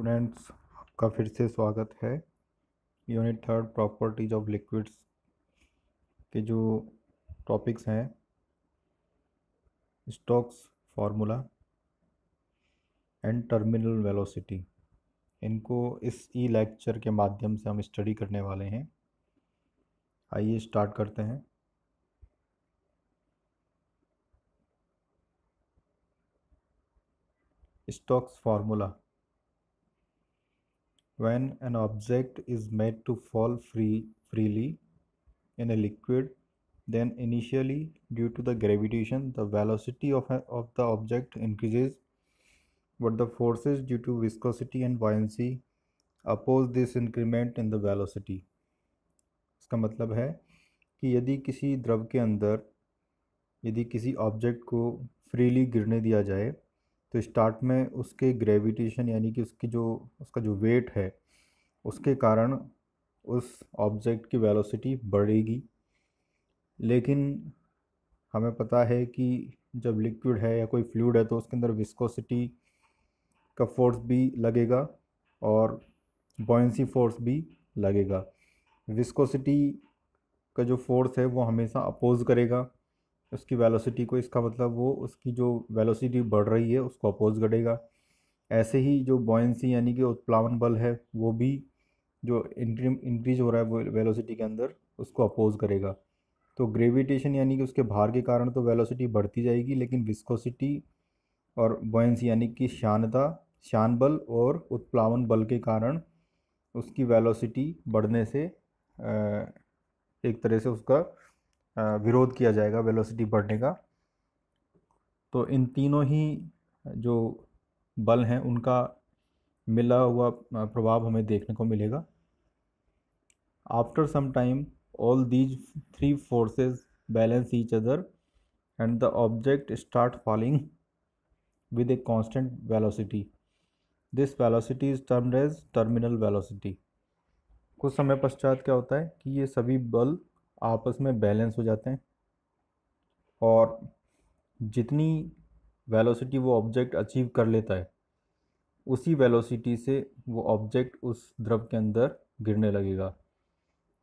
students आपका फिर से स्वागत है unit third properties of liquids के जो टॉपिक्स हैं Stokes formula and terminal velocity इनको इस ई लेक्चर के माध्यम से हम स्टडी करने वाले हैं आइए स्टार्ट करते हैं Stokes formula When an object is made to fall free freely in a liquid, then initially due to the gravitation the velocity of, a, of the object increases but the forces due to viscosity and buoyancy oppose this increment in the velocity इसका मतलब है कि यदि किसी द्रव के अंदर यदि किसी ऑब्जेक्ट को फ्रीली गिरने दिया जाए तो स्टार्ट में उसके ग्रेविटेशन यानी कि उसकी जो उसका जो वेट है उसके कारण उस ऑब्जेक्ट की वेलोसिटी बढ़ेगी लेकिन हमें पता है कि जब लिक्विड है या कोई फ्लूड है तो उसके अंदर विस्कोसिटी का फोर्स भी लगेगा और बॉयसी फोर्स भी लगेगा विस्कोसिटी का जो फोर्स है वो हमेशा अपोज़ करेगा उसकी वेलोसिटी को इसका मतलब वो उसकी जो वेलोसिटी बढ़ रही है उसको अपोज करेगा ऐसे ही जो बॉयंसी यानी कि उत्प्लावन बल है वो भी जो इंक्रीज हो रहा है वो वेलोसिटी के अंदर उसको अपोज करेगा तो ग्रेविटेशन यानी कि उसके भार के कारण तो वेलोसिटी बढ़ती जाएगी लेकिन विस्कोसिटी और बॉयंसी यानी कि शानता शान बल और उत्प्लावन बल के कारण उसकी वेलोसिटी बढ़ने से एक तरह से उसका विरोध किया जाएगा वेलोसिटी बढ़ने का तो इन तीनों ही जो बल हैं उनका मिला हुआ प्रभाव हमें देखने को मिलेगा after some time all these three forces balance each other and the object start falling with a constant velocity this velocity is termed as terminal velocity कुछ समय पश्चात क्या होता है कि ये सभी बल आपस में बैलेंस हो जाते हैं और जितनी वेलोसिटी वो ऑब्जेक्ट अचीव कर लेता है उसी वेलोसिटी से वो ऑब्जेक्ट उस द्रव के अंदर गिरने लगेगा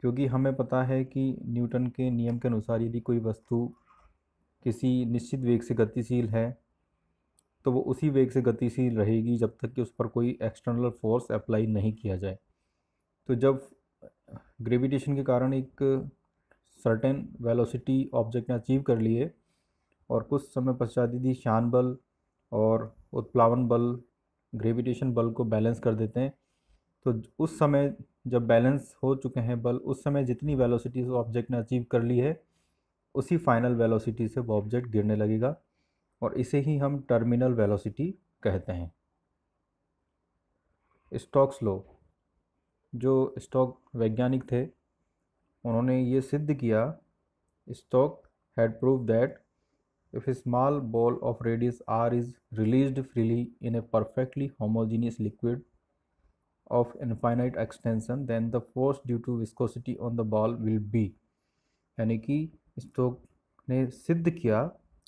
क्योंकि हमें पता है कि न्यूटन के नियम के अनुसार यदि कोई वस्तु किसी निश्चित वेग से गतिशील है तो वो उसी वेग से गतिशील रहेगी जब तक कि उस पर कोई एक्सटर्नल फोर्स अप्लाई नहीं किया जाए तो जब ग्रेविटेशन के कारण एक सर्टेन वेलोसिटी ऑब्जेक्ट ने अचीव कर लिए और कुछ समय पश्चात यदि शान बल और उत्प्लावन बल ग्रेविटेशन बल को बैलेंस कर देते हैं तो उस समय जब बैलेंस हो चुके हैं बल उस समय जितनी वेलोसिटी उस ऑब्जेक्ट ने अचीव कर ली है उसी फाइनल वेलोसिटी से वो ऑब्जेक्ट गिरने लगेगा और इसे ही हम टर्मिनल वेलोसिटी कहते हैं स्टॉक्स लो जो स्टॉक वैज्ञानिक थे उन्होंने ये सिद्ध किया Stokes had proved that if a small ball of radius R is release freely in a perfectly homogeneous liquid of infinite extension than the force due to viscosity on the ball will be यानी कि stock ने सिद्ध किया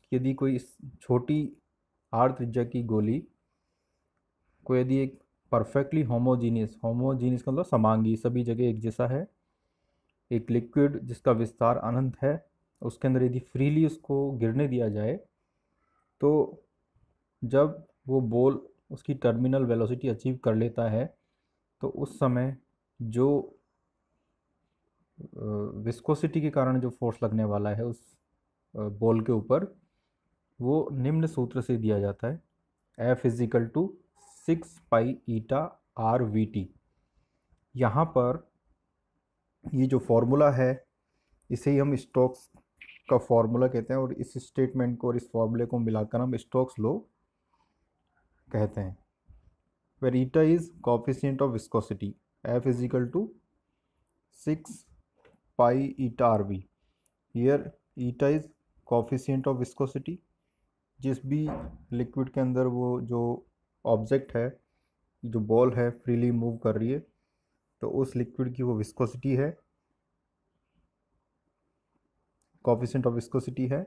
कि यदि कोई इस छोटी आर त्रिज्या की गोली को यदि एक परफेक्टली होमोजीनियस होमोजीनियस का मतलब समांगी सभी जगह एक जैसा है एक लिक्विड जिसका विस्तार अनंत है उसके अंदर यदि फ्रीली उसको गिरने दिया जाए तो जब वो बॉल उसकी टर्मिनल वेलोसिटी अचीव कर लेता है तो उस समय जो विस्कोसिटी के कारण जो फोर्स लगने वाला है उस बॉल के ऊपर वो निम्न सूत्र से दिया जाता है F is equal to six pi eta R V T यहाँ पर ये जो फार्मूला है इसे ही हम स्टॉक्स का फार्मूला कहते हैं और इस स्टेटमेंट को और इस फार्मूले को मिलाकर हम स्टॉक्स लो कहते हैं where eta is coefficient of viscosity F is equal to six pi eta R V here eta is coefficient of viscosity जिस भी लिक्विड के अंदर वो जो ऑब्जेक्ट है जो बॉल है फ्रीली मूव कर रही है तो उस लिक्विड की वो विस्कोसिटी है कॉफिशेंट ऑफ विस्कोसिटी है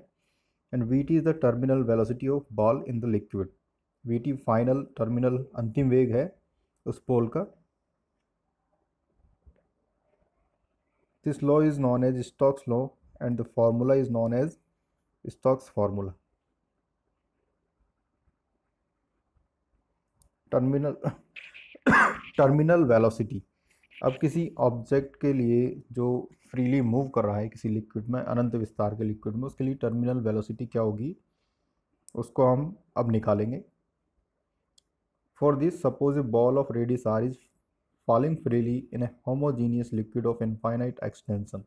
and V T is the terminal velocity of ball in the liquid V T final terminal अंतिम वेग है उस पोल का this law is known as Stokes law and the formula is known as Stokes formula terminal terminal velocity अब किसी object के लिए जो फ्रीली मूव कर रहा है किसी लिक्विड में अनंत विस्तार के लिक्विड में उसके लिए टर्मिनल वेलोसिटी क्या होगी उसको हम अब निकालेंगे for this suppose a ball of radius R is falling freely in a homogeneous liquid of infinite extension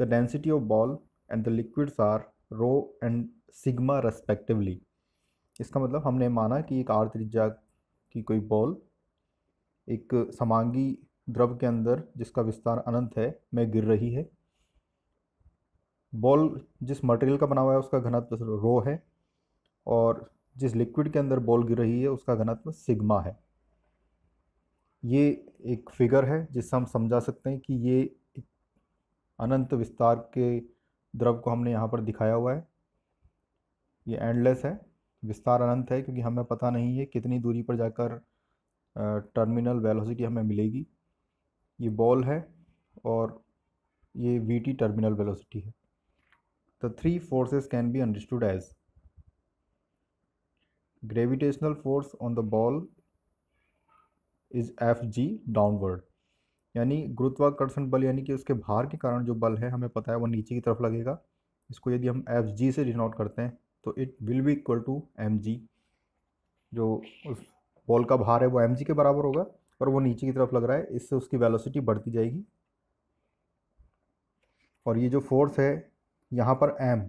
the density of ball and the liquids are rho and sigma respectively इसका मतलब हमने माना कि एक आर त्रिज्या की कोई ball एक समांगी द्रव के अंदर जिसका विस्तार अनंत है में गिर रही है बॉल जिस मटेरियल का बना हुआ है उसका घनत्व रो है और जिस लिक्विड के अंदर बॉल गिर रही है उसका घनत्व सिग्मा है ये एक फिगर है जिससे हम समझा सकते हैं कि ये अनंत विस्तार के द्रव को हमने यहाँ पर दिखाया हुआ है ये एंडलेस है विस्तार अनंत है क्योंकि हमें पता नहीं है कितनी दूरी पर जाकर टर्मिनल वेलोसिटी हमें मिलेगी ये बॉल है और ये वी टी टर्मिनल वेलोसिटी है the three forces can be understood as gravitational force on the ball is F G downward यानी गुरुत्वाकर्षण बल यानी कि उसके भार के कारण जो बल है हमें पता है वो नीचे की तरफ लगेगा इसको यदि हम एफ जी से डिनोट करते हैं तो it will be equal to M G जो उस बॉल का भार है वो एम जी के बराबर होगा पर वो नीचे की तरफ लग रहा है इससे उसकी वेलोसिटी बढ़ती जाएगी और ये जो फोर्स है यहाँ पर एम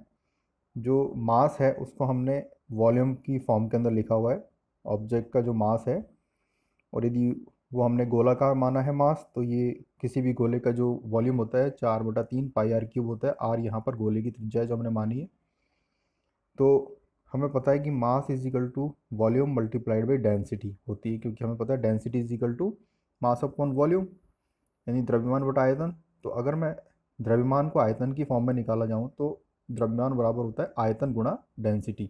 जो मास है उसको हमने वॉल्यूम की फॉर्म के अंदर लिखा हुआ है ऑब्जेक्ट का जो मास है और यदि वो हमने गोलाकार माना है मास तो ये किसी भी गोले का जो वॉल्यूम होता है चार बटा तीन पाई आर क्यूब होता है आर यहाँ पर गोले की त्रिज्या जो हमने मानी है तो हमें पता है कि mass is equal to volume multiplied by density होती है क्योंकि हमें पता है density is equal to mass upon volume यानी द्रव्यमान बटा आयतन तो अगर मैं द्रव्यमान को आयतन की फॉर्म में निकाला जाऊँ तो द्रव्यमान बराबर होता है आयतन गुणा डेंसिटी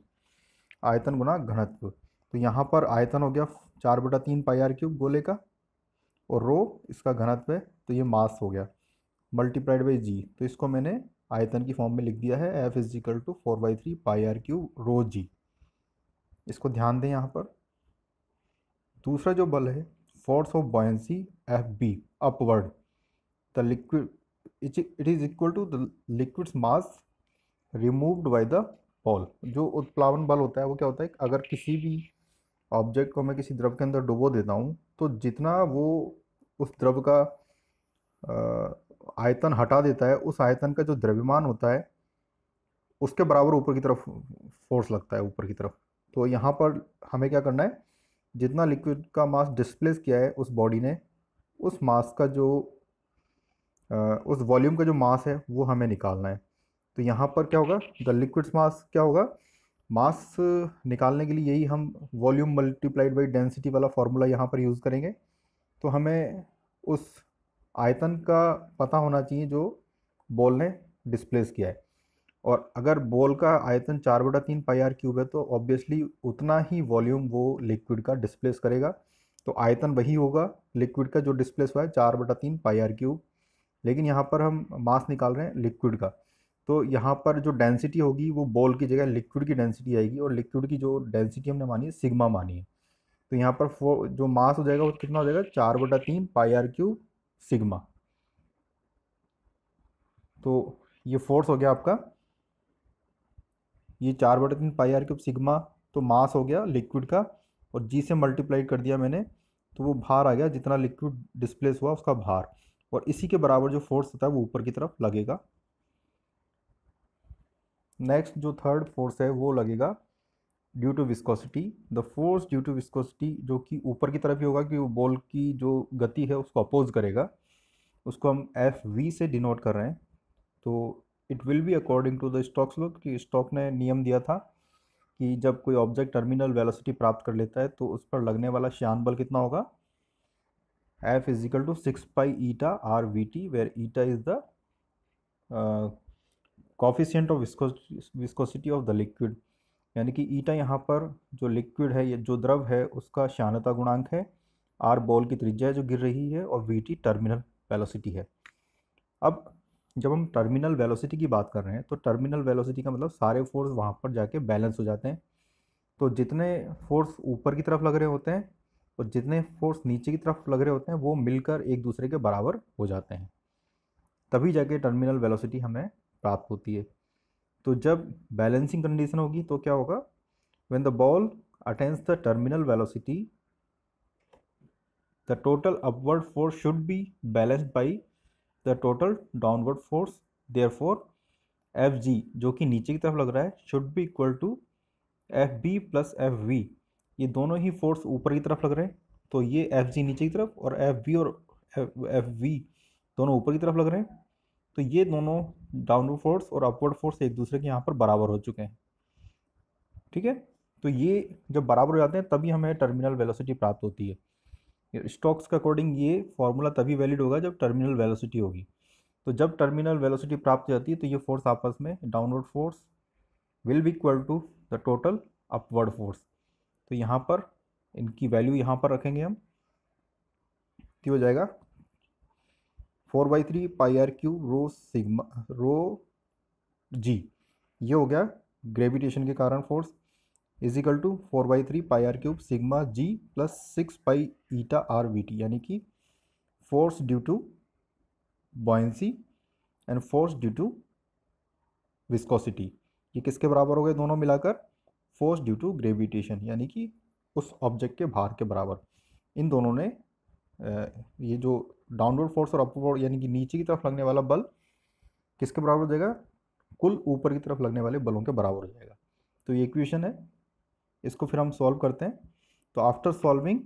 आयतन गुणा घनत्व तो यहाँ पर आयतन हो गया चार बटा तीन पाई आर क्यूब गोले का और रो इसका घनत्व है तो ये मास हो गया मल्टीप्लाइड बाई जी तो इसको मैंने आयतन की फॉर्म में लिख दिया है F is equal to four by three pi R cube rho G इसको ध्यान दें यहाँ पर दूसरा जो बल है force of buoyancy F B upward the liquid it is equal to the liquid's mass removed by the ball जो उत्प्लावन बल होता है वो क्या होता है अगर किसी भी ऑब्जेक्ट को मैं किसी द्रव के अंदर डुबो देता हूँ तो जितना वो उस द्रव का आयतन हटा देता है उस आयतन का जो द्रव्यमान होता है उसके बराबर ऊपर की तरफ फोर्स लगता है ऊपर की तरफ तो यहाँ पर हमें क्या करना है जितना लिक्विड का मास डिस्प्लेस किया है उस बॉडी ने उस मास का जो उस वॉल्यूम का जो मास है वो हमें निकालना है तो यहाँ पर क्या होगा द लिक्विड्स मास क्या होगा मास निकालने के लिए यही हम वॉल्यूम मल्टीप्लाइड बाई डेंसिटी वाला फार्मूला यहाँ पर यूज़ करेंगे तो हमें उस आयतन का पता होना चाहिए जो बॉल ने डिस्प्लेस किया है और अगर बॉल का आयतन चार बटा तीन पाई आर क्यूब है तो ऑब्वियसली उतना ही वॉल्यूम वो लिक्विड का डिस्प्लेस करेगा तो आयतन वही होगा लिक्विड का जो डिस्प्लेस हुआ है चार बटा तीन पाई आर क्यूब लेकिन यहाँ पर हम मास निकाल रहे हैं लिक्विड का तो यहाँ पर जो डेंसिटी होगी वो बॉल की जगह लिक्विड की डेंसिटी आएगी और लिक्विड की जो डेंसिटी हमने मानी है सिग्मा मानी है तो यहाँ पर जो मास हो जाएगा वो कितना हो जाएगा चार बटा तीन पाई आर क्यूब सिग्मा तो ये फोर्स हो गया आपका ये चार बटे तीन पाई आर क्यूब सिग्मा तो मास हो गया लिक्विड का और जी से मल्टीप्लाई कर दिया मैंने तो वो भार आ गया जितना लिक्विड डिस्प्लेस हुआ उसका भार और इसी के बराबर जो फोर्स होता है वो ऊपर की तरफ लगेगा नेक्स्ट जो थर्ड फोर्स है वो लगेगा due to viscosity the force due to viscosity जो कि ऊपर की तरफ ही होगा कि वो बॉल की जो गति है उसको अपोज करेगा उसको हम एफ वी से डिनोट कर रहे हैं तो it will be according to the Stokes law कि स्टॉक ने नियम दिया था कि जब कोई ऑब्जेक्ट टर्मिनल वेलोसिटी प्राप्त कर लेता है तो उस पर लगने वाला श्यान बल कितना होगा F is equal to six pi eta R V T where eta is the coefficient of viscosity of the liquid यानी कि ईटा यहाँ पर जो लिक्विड है या जो द्रव है उसका श्यानता गुणांक है आर बॉल की त्रिज्या है जो गिर रही है और वी टी टर्मिनल वेलोसिटी है अब जब हम टर्मिनल वेलोसिटी की बात कर रहे हैं तो टर्मिनल वेलोसिटी का मतलब सारे फोर्स वहाँ पर जाके बैलेंस हो जाते हैं तो जितने फोर्स ऊपर की तरफ लग रहे होते हैं और जितने फोर्स नीचे की तरफ लग रहे होते हैं वो मिलकर एक दूसरे के बराबर हो जाते हैं तभी जाके टर्मिनल वेलोसिटी हमें प्राप्त होती है तो जब बैलेंसिंग कंडीशन होगी तो क्या होगा the ball attains the terminal velocity the total upward force should be balanced by the total downward force therefore F G जो कि नीचे की तरफ लग रहा है should be equal to F B plus F V ये दोनों ही फोर्स ऊपर की तरफ लग रहे हैं तो ये एफ जी नीचे की तरफ और एफ बी और एफ वी दोनों ऊपर की तरफ लग रहे हैं तो ये दोनों डाउनवर्ड फोर्स और अपवर्ड फोर्स एक दूसरे के यहाँ पर बराबर हो चुके हैं ठीक है तो ये जब बराबर हो जाते हैं तभी हमें टर्मिनल वेलोसिटी प्राप्त होती है स्टॉक्स के अकॉर्डिंग ये फॉर्मूला तभी वैलिड होगा जब टर्मिनल वेलोसिटी होगी तो जब टर्मिनल वेलोसिटी प्राप्त हो जाती है तो ये फोर्स आपस में downward force will be equal to the total upward force तो यहाँ पर इनकी वैल्यू यहाँ पर रखेंगे हम कि हो जाएगा four by three pi R cube rho sigma rho G ये हो गया ग्रेविटेशन के कारण force is equal to four by three pi R cube sigma G plus six pi eta R V T यानी कि force due to buoyancy and force due to viscosity ये किसके बराबर हो गए दोनों मिलाकर फोर्स ड्यू टू ग्रेविटेशन यानी कि उस ऑब्जेक्ट के भार के बराबर इन दोनों ने ये जो डाउनवर्ड फोर्स और अपवर्ड यानी कि नीचे की तरफ लगने वाला बल किसके बराबर हो जाएगा कुल ऊपर की तरफ लगने वाले बलों के बराबर हो जाएगा तो ये इक्वेशन है इसको फिर हम सॉल्व करते हैं तो after solving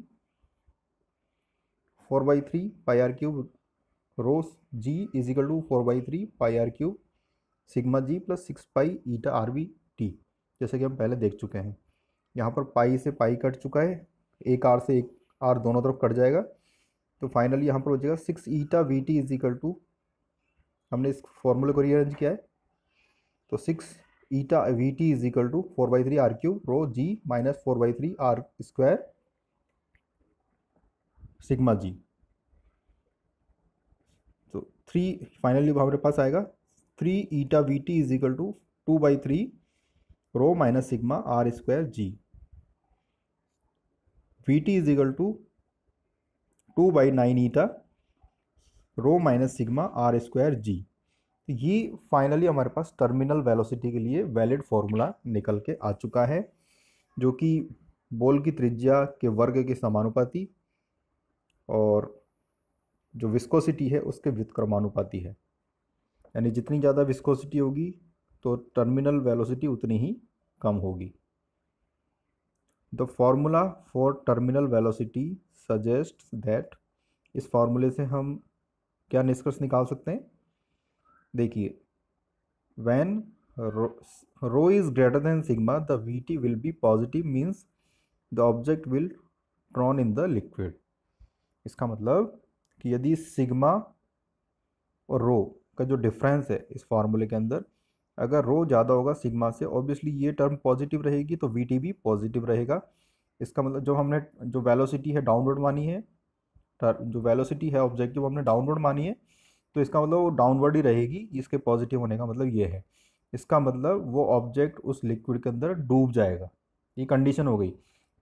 four by three pi R cube rho G is equal to four by three pi R cube sigma G plus six pi eta R V T जैसे कि हम पहले देख चुके हैं यहाँ पर पाई से पाई कट चुका है एक आर से एक आर दोनों तरफ कट जाएगा तो फाइनली यहाँ पर हो जाएगा six eta V T is equal to हमने इस फॉर्मूले को रीअरेंज किया है तो six eta V T is equal to four by three R cube rho G minus four by three R square sigma G तो थ्री फाइनली हमारे पास आएगा three eta V T is equal to two by three rho minus sigma R square G V T is equal to two by nine eta rho minus sigma R square G तो ये finally हमारे पास terminal velocity के लिए valid formula निकल के आ चुका है जो कि बोल की त्रिज्या के वर्ग के समानुपाति और जो विस्कोसिटी है उसके व्युतक्रमानुपाती है यानी जितनी ज़्यादा विस्कोसिटी होगी तो टर्मिनल वेलोसिटी उतनी ही कम होगी the formula for terminal velocity suggest that इस फार्मूले से हम क्या निष्कर्ष निकाल सकते हैं देखिए when rho is greater than sigma the V T will be positive means the object will drown in the liquid इसका मतलब कि यदि सिग्मा और रो का जो डिफरेंस है इस फार्मूले के अंदर अगर रो ज़्यादा होगा सिग्मा से ऑब्वियसली ये टर्म पॉजिटिव रहेगी तो वी टी भी पॉजिटिव रहेगा इसका मतलब जब हमने जो वेलोसिटी है डाउनवर्ड मानी है जो वेलोसिटी है ऑब्जेक्ट की वो हमने डाउनवर्ड मानी है तो इसका मतलब वो डाउनवर्ड ही रहेगी इसके पॉजिटिव होने का मतलब ये है इसका मतलब वो ऑब्जेक्ट उस लिक्विड के अंदर डूब जाएगा ये कंडीशन हो गई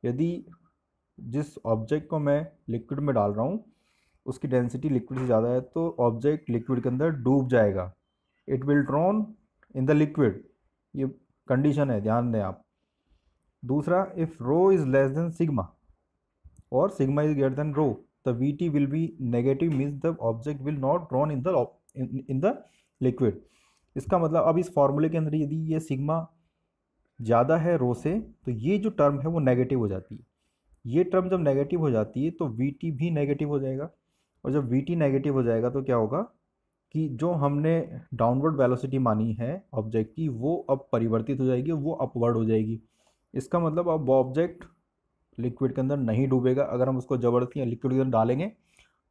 यदि जिस ऑब्जेक्ट को मैं लिक्विड में डाल रहा हूँ उसकी डेंसिटी लिक्विड से ज़्यादा है तो ऑब्जेक्ट लिक्विड के अंदर डूब जाएगा it will drown in the liquid ये कंडीशन है ध्यान दें आप दूसरा if rho is less than sigma और sigma is greater than rho the V T will be negative means the object will not drown in the in the liquid इसका मतलब अब इस फॉर्मूले के अंदर यदि ये सिग्मा ज़्यादा है रो से तो ये जो टर्म है वो नेगेटिव हो जाती है ये टर्म जब नेगेटिव हो जाती है तो वी टी भी नेगेटिव हो जाएगा और जब वी टी नेगेटिव हो जाएगा तो क्या होगा कि जो हमने डाउनवर्ड वेलोसिटी मानी है ऑब्जेक्ट की वो अब परिवर्तित हो जाएगी वो अपवर्ड हो जाएगी इसका मतलब अब ऑब्जेक्ट लिक्विड के अंदर नहीं डूबेगा अगर हम उसको ज़बरदस्ती या लिक्विड के अंदर डालेंगे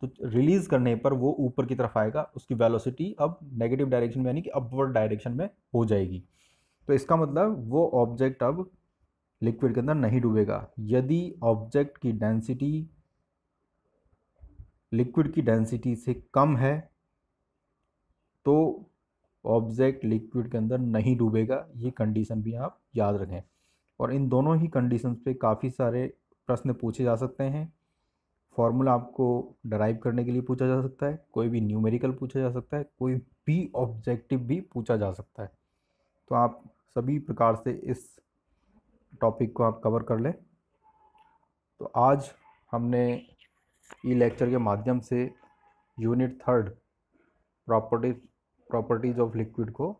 तो रिलीज़ करने पर वो ऊपर की तरफ आएगा उसकी वेलोसिटी अब नेगेटिव डायरेक्शन में यानी कि अपवर्ड डायरेक्शन में हो जाएगी तो इसका मतलब वो ऑब्जेक्ट अब लिक्विड के अंदर नहीं डूबेगा यदि ऑब्जेक्ट की डेंसिटी लिक्विड की डेंसिटी से कम है तो ऑब्जेक्ट लिक्विड के अंदर नहीं डूबेगा ये कंडीशन भी आप याद रखें और इन दोनों ही कंडीशंस पे काफ़ी सारे प्रश्न पूछे जा सकते हैं फॉर्मूला आपको डराइव करने के लिए पूछा जा सकता है कोई भी न्यूमेरिकल पूछा जा सकता है कोई भी ऑब्जेक्टिव भी पूछा जा सकता है तो आप सभी प्रकार से इस टॉपिक को आप कवर कर लें तो आज हमने ई लेक्चर के माध्यम से unit third properties properties of liquid को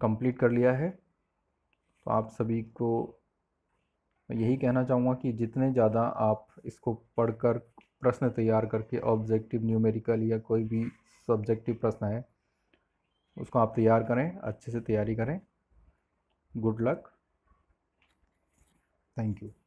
कंप्लीट कर लिया है तो आप सभी को यही कहना चाहूँगा कि जितने ज़्यादा आप इसको पढ़कर प्रश्न तैयार करके ऑब्जेक्टिव न्यूमेरिकल या कोई भी सब्जेक्टिव प्रश्न है उसको आप तैयार करें अच्छे से तैयारी करें गुड लक थैंक यू